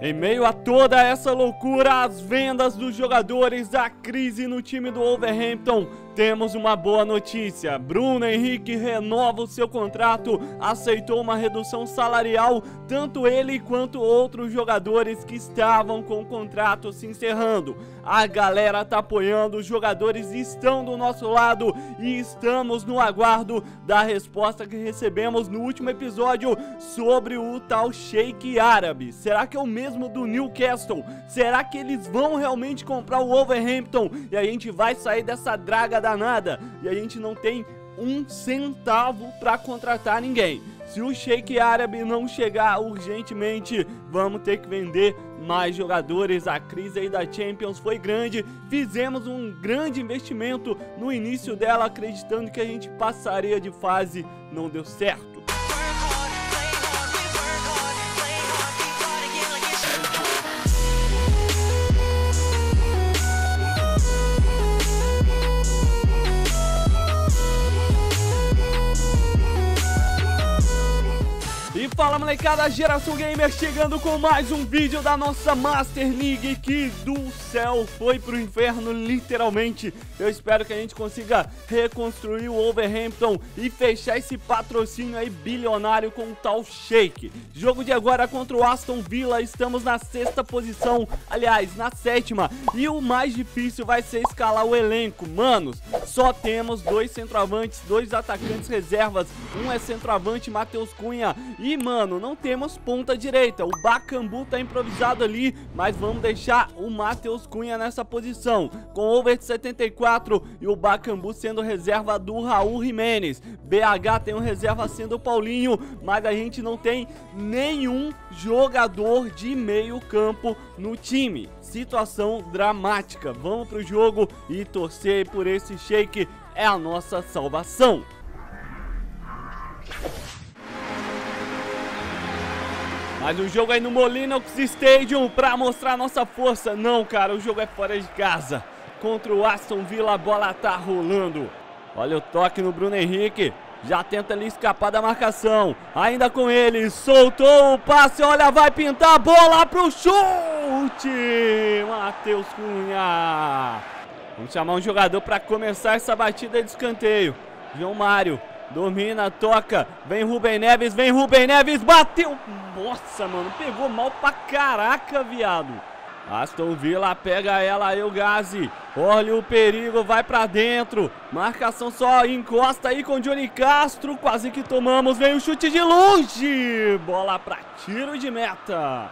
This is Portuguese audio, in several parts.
Em meio a toda essa loucura, as vendas dos jogadores, a crise no time do Wolverhampton temos uma boa notícia: Bruno Henrique renova o seu contrato, aceitou uma redução salarial, tanto ele quanto outros jogadores que estavam com o contrato se encerrando. A galera tá apoiando, os jogadores estão do nosso lado e estamos no aguardo da resposta que recebemos no último episódio sobre o tal Sheik Árabe. Será que é o mesmo do Newcastle? Será que eles vão realmente comprar o Wolverhampton e a gente vai sair dessa draga nada e a gente não tem um centavo para contratar ninguém. Se o shake árabe não chegar urgentemente, vamos ter que vender mais jogadores. A crise aí da Champions foi grande. Fizemos um grande investimento no início dela, acreditando que a gente passaria de fase. Não deu certo. molecada, Geração Gamer chegando com mais um vídeo da nossa Master League que do céu foi pro inferno, literalmente. Eu espero que a gente consiga reconstruir o Overhampton e fechar esse patrocínio aí bilionário com o tal Shake. Jogo de agora contra o Aston Villa, estamos na sexta posição, aliás, na sétima. E o mais difícil vai ser escalar o elenco, manos só temos dois centroavantes, dois atacantes reservas. Um é centroavante, Matheus Cunha. E, mano, não temos ponta direita. O Bacambu tá improvisado ali, mas vamos deixar o Matheus Cunha nessa posição. Com over de 74 e o Bacambu sendo reserva do Raul Jimenez. BH tem um reserva sendo o Paulinho, mas a gente não tem nenhum jogador de meio campo no time. Situação dramática. Vamos pro jogo e torcer por esse cheiro milkshake é a nossa salvação. Mas o jogo aí no Molinox Stadium pra mostrar nossa força. Não, cara, o jogo é fora de casa. Contra o Aston Villa, a bola tá rolando. Olha o toque no Bruno Henrique. Já tenta ali escapar da marcação. Ainda com ele. Soltou o passe. Olha, vai pintar a bola pro chute. Matheus Cunha. Vamos chamar um jogador para começar essa batida de escanteio. João Mário domina, toca. Vem Rubem Neves, vem Rubem Neves, bateu. Nossa, mano, pegou mal pra caraca, viado. Aston Villa pega ela aí o Gazi. Olha o perigo, vai pra dentro. Marcação só encosta aí com Johnny Castro. Quase que tomamos. Vem o chute de longe. Bola pra tiro de meta.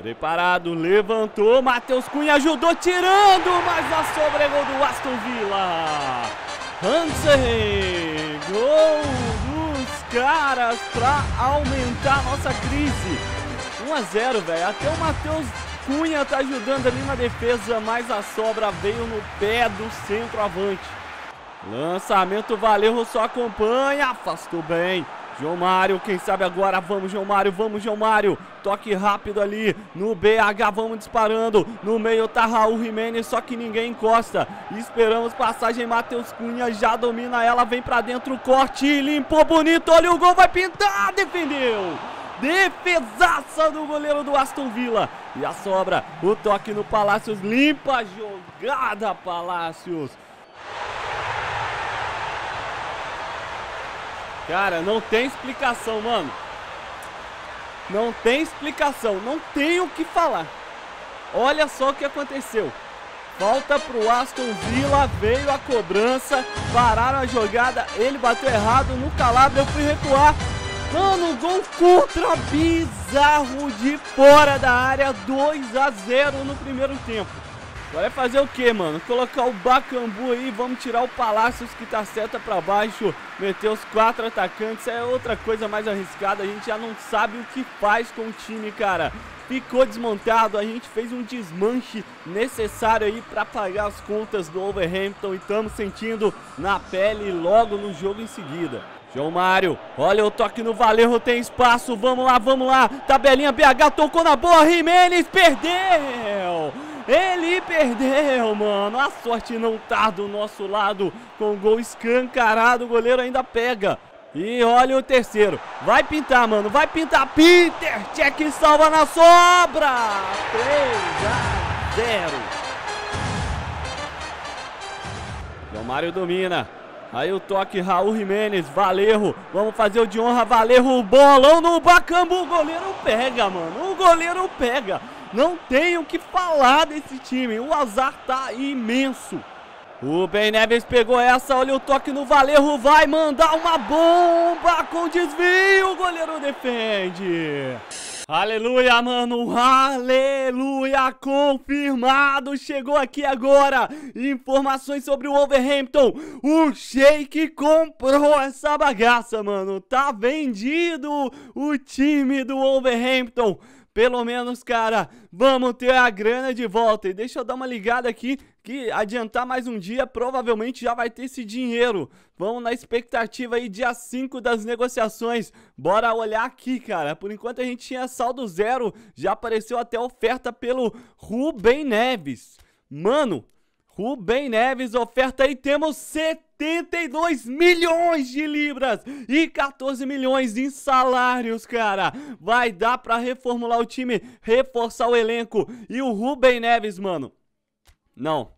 Preparado, levantou, Matheus Cunha ajudou tirando, mas a sobregol do Aston Villa. Hansen, gol dos caras para aumentar a nossa crise. 1 a 0, velho. Até o Matheus Cunha tá ajudando ali na defesa, mas a sobra veio no pé do centroavante. Lançamento, Valerro só acompanha, afastou bem. João Mário, quem sabe agora, vamos João Mário, vamos João Mário, toque rápido ali, no BH vamos disparando, no meio tá Raul Jimenez, só que ninguém encosta, esperamos passagem, Matheus Cunha já domina ela, vem pra dentro, corte, limpou bonito, olha o gol, vai pintar, defendeu! Defesaça do goleiro do Aston Villa. E a sobra, o toque no Palácios, limpa a jogada, Palácios. Cara, não tem explicação, mano. Não tem explicação, não tem o que falar. Olha só o que aconteceu. Falta pro Aston Villa, veio a cobrança, pararam a jogada, ele bateu errado no calado, eu fui recuar. Mano, gol contra bizarro de fora da área, 2 a 0 no primeiro tempo. Vai é fazer o que, mano? Colocar o Bacambu aí, vamos tirar o Palácios que tá seta pra baixo, meter os quatro atacantes, é outra coisa mais arriscada, a gente já não sabe o que faz com o time, cara. Ficou desmontado, a gente fez um desmanche necessário aí para pagar as contas do Overhampton e estamos sentindo na pele logo no jogo em seguida. João Mário, olha o toque no Valerro, tem espaço, vamos lá, vamos lá. Tabelinha BH tocou na boa, Jimenez perdeu! Ele perdeu, mano. A sorte não tá do nosso lado. Com o gol escancarado, o goleiro ainda pega. E olha o terceiro. Vai pintar, mano. Vai pintar. Peter Check salva na sobra. 3 a 0. o Mário domina. Aí o toque, Raul Jimenez, Valerro. Vamos fazer o de honra, Valerro, bolão no Bacambu. O goleiro pega, mano. O goleiro pega. Não tenho o que falar desse time. O azar tá imenso. O Ben Neves pegou essa, olha o toque no Valerro, vai mandar uma bomba com desvio, o goleiro defende. Aleluia, mano, aleluia, confirmado, chegou aqui agora, informações sobre o Wolverhampton, o Sheik comprou essa bagaça, mano, tá vendido o time do Wolverhampton. Pelo menos, cara, vamos ter a grana de volta. E deixa eu dar uma ligada aqui, que adiantar mais um dia, provavelmente já vai ter esse dinheiro. Vamos na expectativa aí, dia 5 das negociações. Bora olhar aqui, cara. Por enquanto a gente tinha saldo zero. Já apareceu até oferta pelo Rubem Neves. Mano, Rubem Neves oferta aí. Temos 70. 72 milhões de libras e 14 milhões em salários, cara. Vai dar pra reformular o time, reforçar o elenco. E o Rubem Neves, mano. Não,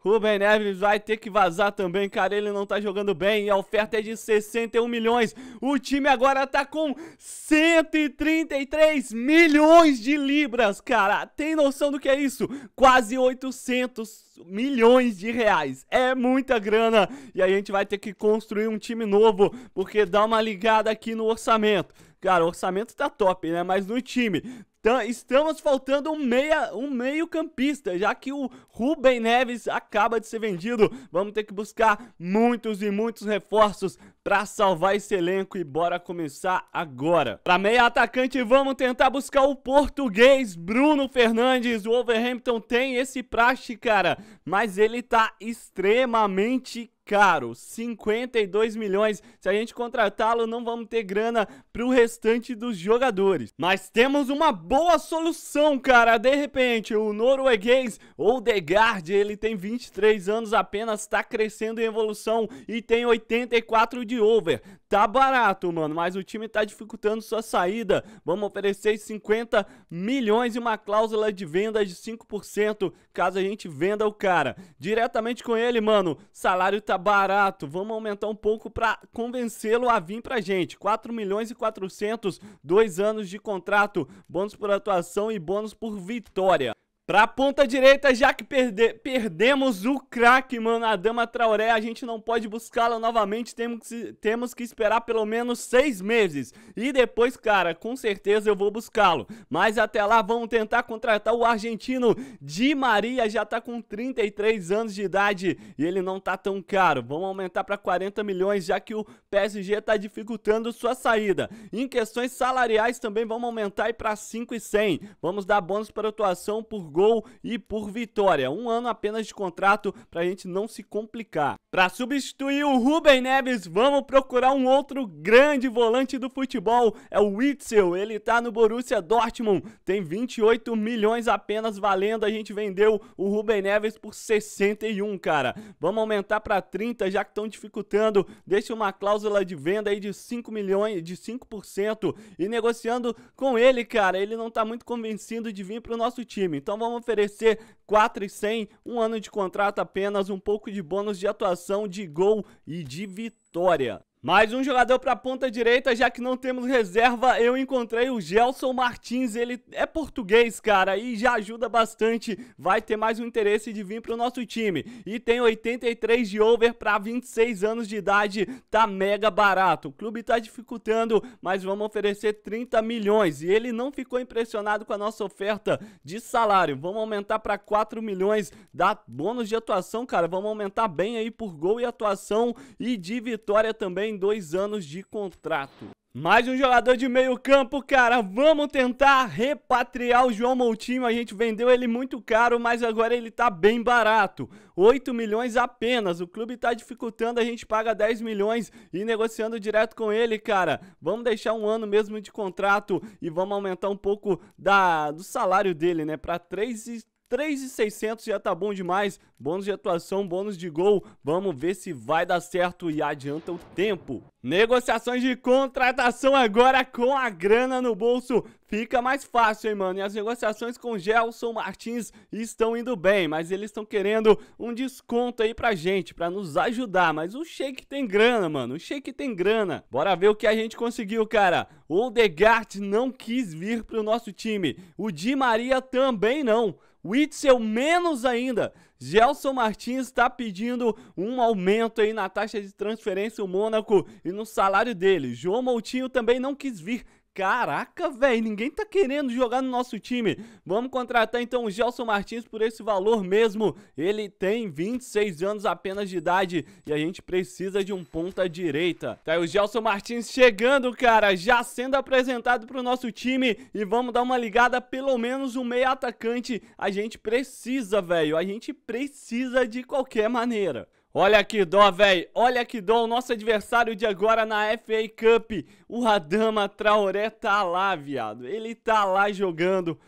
Ruben Neves vai ter que vazar também, cara. Ele não tá jogando bem. e A oferta é de 61 milhões. O time agora tá com 133 milhões de libras, cara. Tem noção do que é isso? Quase 800 milhões de reais. É muita grana. E a gente vai ter que construir um time novo, porque dá uma ligada aqui no orçamento. Cara, o orçamento tá top, né? Mas no time então, estamos faltando um, meia, um meio campista, já que o Rubem Neves acaba de ser vendido. Vamos ter que buscar muitos e muitos reforços para salvar esse elenco e bora começar agora. Para meia atacante, vamos tentar buscar o português Bruno Fernandes. O Overhampton tem esse praxe, cara, mas ele tá extremamente caro, 52 milhões. Se a gente contratá-lo, não vamos ter grana para o restante dos jogadores. Mas temos uma boa solução, cara. De repente, o norueguês ou Degard, ele tem 23 anos apenas, está crescendo em evolução e tem 84 de over. Tá barato, mano, mas o time tá dificultando sua saída. Vamos oferecer 50 milhões e uma cláusula de venda de 5% caso a gente venda o cara. Diretamente com ele, mano, salário tá barato, vamos aumentar um pouco para convencê-lo a vir pra gente. 4 milhões e 400, dois anos de contrato, bônus por atuação e bônus por vitória. Pra ponta direita, já que perde perdemos o craque, mano, a Dama Traoré, a gente não pode buscá-la novamente, temos que, temos que esperar pelo menos seis meses. E depois, cara, com certeza eu vou buscá-lo. Mas até lá, vamos tentar contratar o argentino Di Maria, já tá com 33 anos de idade e ele não tá tão caro. Vamos aumentar pra 40 milhões, já que o PSG tá dificultando sua saída. Em questões salariais também vamos aumentar e pra 5 e 100. Vamos dar bônus para atuação por Gol e por Vitória. Um ano apenas de contrato para a gente não se complicar. Para substituir o Rubem Neves, vamos procurar um outro grande volante do futebol. É o Witzel, ele está no Borussia Dortmund. Tem 28 milhões apenas valendo. A gente vendeu o Rubem Neves por 61, cara. Vamos aumentar para 30, já que estão dificultando. Deixa uma cláusula de venda aí de 5 milhões, de 5%. E negociando com ele, cara, ele não está muito convencido de vir para o nosso time. Então vamos vamos oferecer 4,100, um ano de contrato apenas, um pouco de bônus de atuação, de gol e de vitória. Mais um jogador para a ponta direita, já que não temos reserva, eu encontrei o Gelson Martins, ele é português, cara, e já ajuda bastante, vai ter mais um interesse de vir para o nosso time. E tem 83 de over para 26 anos de idade, tá mega barato. O clube tá dificultando, mas vamos oferecer 30 milhões, e ele não ficou impressionado com a nossa oferta de salário. Vamos aumentar para 4 milhões, dá bônus de atuação, cara, vamos aumentar bem aí por gol e atuação e de vitória também dois anos de contrato. Mais um jogador de meio campo, cara. Vamos tentar repatriar o João Moutinho. A gente vendeu ele muito caro, mas agora ele tá bem barato. 8 milhões apenas. O clube tá dificultando, a gente paga 10 milhões e negociando direto com ele, cara. Vamos deixar um ano mesmo de contrato e vamos aumentar um pouco da, do salário dele, né? Pra 3 e 3,600 já tá bom demais. Bônus de atuação, bônus de gol. Vamos ver se vai dar certo e adianta o tempo. Negociações de contratação agora com a grana no bolso. Fica mais fácil, hein, mano? E as negociações com Gelson Martins estão indo bem, mas eles estão querendo um desconto aí pra gente, pra nos ajudar. Mas o Shake tem grana, mano. O Shake tem grana. Bora ver o que a gente conseguiu, cara. O Degart não quis vir pro nosso time. O Di Maria também não. Witzel menos ainda. Gelson Martins está pedindo um aumento aí na taxa de transferência o Mônaco e no salário dele. João Moutinho também não quis vir Caraca, velho, ninguém tá querendo jogar no nosso time. Vamos contratar então o Gelson Martins por esse valor mesmo. Ele tem 26 anos apenas de idade e a gente precisa de um ponta direita. Tá aí o Gelson Martins chegando, cara, já sendo apresentado pro nosso time e vamos dar uma ligada pelo menos um meia atacante. A gente precisa, velho, a gente precisa de qualquer maneira. Olha que dó, velho. Olha que dó. O nosso adversário de agora na FA Cup, o Adama Traoré, tá lá, viado. Ele tá lá jogando.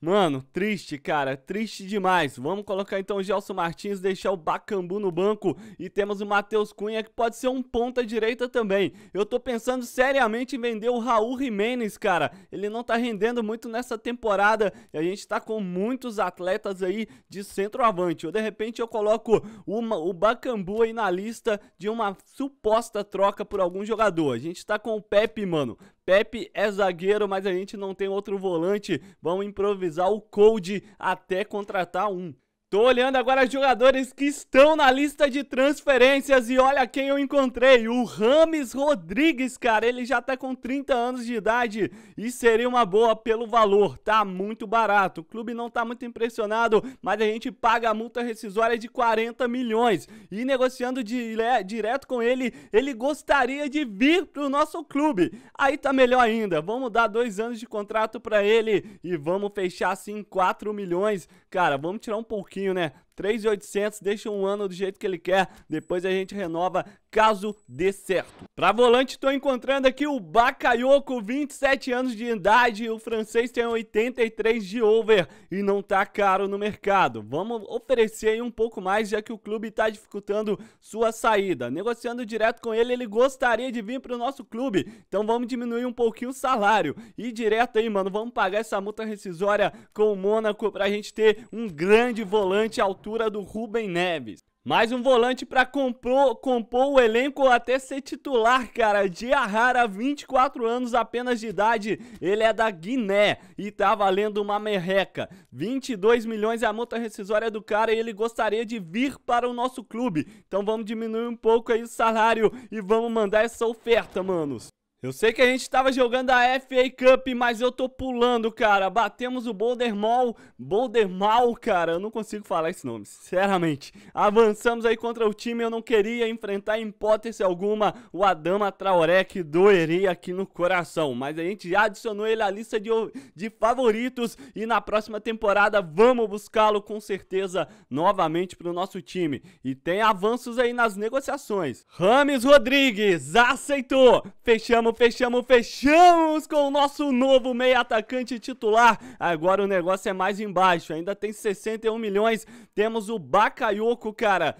Mano, triste, cara, triste demais. Vamos colocar então o Gelson Martins, deixar o Bacambu no banco e temos o Matheus Cunha que pode ser um ponta direita também. Eu tô pensando seriamente em vender o Raul Jimenez, cara. Ele não tá rendendo muito nessa temporada e a gente tá com muitos atletas aí de centroavante. Ou de repente eu coloco uma, o Bacambu aí na lista de uma suposta troca por algum jogador. A gente tá com o Pepe, mano. Pepe é zagueiro, mas a gente não tem outro volante. Vamos improvisar o Code até contratar um. Tô olhando agora os jogadores que estão na lista de transferências e olha quem eu encontrei, o Rames Rodrigues, cara, ele já tá com 30 anos de idade e seria uma boa pelo valor, tá muito barato, o clube não tá muito impressionado, mas a gente paga a multa rescisória de 40 milhões e negociando direto com ele, ele gostaria de vir pro nosso clube, aí tá melhor ainda, vamos dar dois anos de contrato pra ele e vamos fechar assim 4 milhões, cara, vamos tirar um pouquinho pouquinho, né? 3,800, deixa um ano do jeito que ele quer, depois a gente renova caso dê certo. Para volante, estou encontrando aqui o Bakayoko, 27 anos de idade, o francês tem 83 de over e não tá caro no mercado. Vamos oferecer aí um pouco mais, já que o clube está dificultando sua saída. Negociando direto com ele, ele gostaria de vir para o nosso clube, então vamos diminuir um pouquinho o salário. E direto aí, mano, vamos pagar essa multa rescisória com o Mônaco para a gente ter um grande volante altura assinatura do Rubem Neves. Mais um volante para compor o elenco até ser titular, cara. Diarrara, 24 anos apenas de idade, ele é da Guiné e tá valendo uma merreca. 22 milhões é a multa rescisória do cara e ele gostaria de vir para o nosso clube. Então vamos diminuir um pouco aí o salário e vamos mandar essa oferta, manos. Eu sei que a gente estava jogando a FA Cup, mas eu tô pulando, cara. Batemos o Boulder Mall, Boulder Mall, cara. Eu não consigo falar esse nome, sinceramente. Avançamos aí contra o time, eu não queria enfrentar em hipótese alguma o Adama Traoré, que doeria aqui no coração. Mas a gente já adicionou ele à lista de, de favoritos e na próxima temporada vamos buscá-lo com certeza novamente para o nosso time. E tem avanços aí nas negociações. Rames Rodrigues aceitou, fechamos fechamos, fechamos, fechamos com o nosso novo meia atacante titular. Agora o negócio é mais embaixo, ainda tem 61 milhões. Temos o Bakayoko, cara.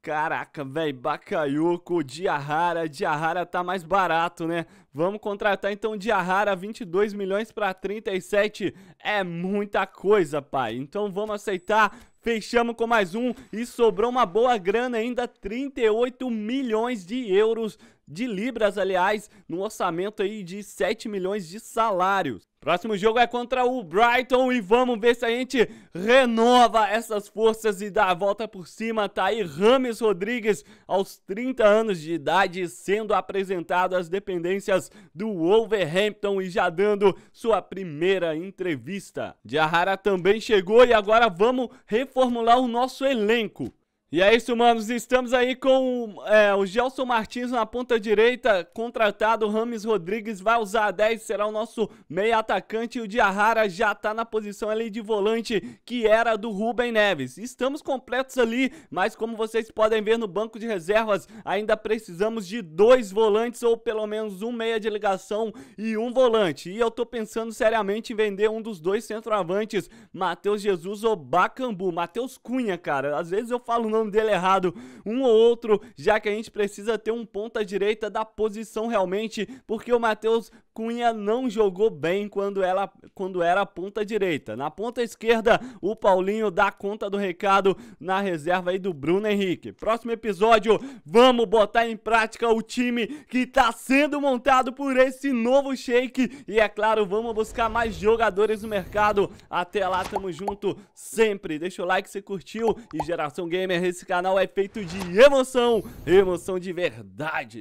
Caraca, velho, Bakayoko, Diarrara, Diarrara tá mais barato, né? Vamos contratar então Diarrara, 22 milhões para 37, é muita coisa, pai. Então vamos aceitar, Fechamos com mais um e sobrou uma boa grana ainda, 38 milhões de euros, de libras, aliás, no orçamento aí de 7 milhões de salários. Próximo jogo é contra o Brighton e vamos ver se a gente renova essas forças e dá a volta por cima. Tá aí Rames Rodrigues, aos 30 anos de idade, sendo apresentado às dependências do Wolverhampton e já dando sua primeira entrevista. Diarra também chegou e agora vamos reformular o nosso elenco. E é isso, manos. Estamos aí com é, o Gelson Martins na ponta direita, contratado. Rames Rodrigues vai usar a 10, será o nosso meio atacante. E o Diarrara já tá na posição ali de volante, que era do Rubem Neves. Estamos completos ali, mas como vocês podem ver no banco de reservas, ainda precisamos de dois volantes ou pelo menos um meia de ligação e um volante. E eu tô pensando seriamente em vender um dos dois centroavantes, Matheus Jesus ou Bacambu. Matheus Cunha, cara. Às vezes eu falo nome dele errado, um ou outro, já que a gente precisa ter um ponta direita da posição realmente, porque o Matheus Cunha não jogou bem quando, ela, quando era ponta direita. Na ponta esquerda, o Paulinho dá conta do recado na reserva aí do Bruno Henrique. Próximo episódio, vamos botar em prática o time que está sendo montado por esse novo shake. E é claro, vamos buscar mais jogadores no mercado. Até lá, tamo junto sempre. Deixa o like se curtiu. E Geração Gamer, esse canal é feito de emoção, emoção de verdade.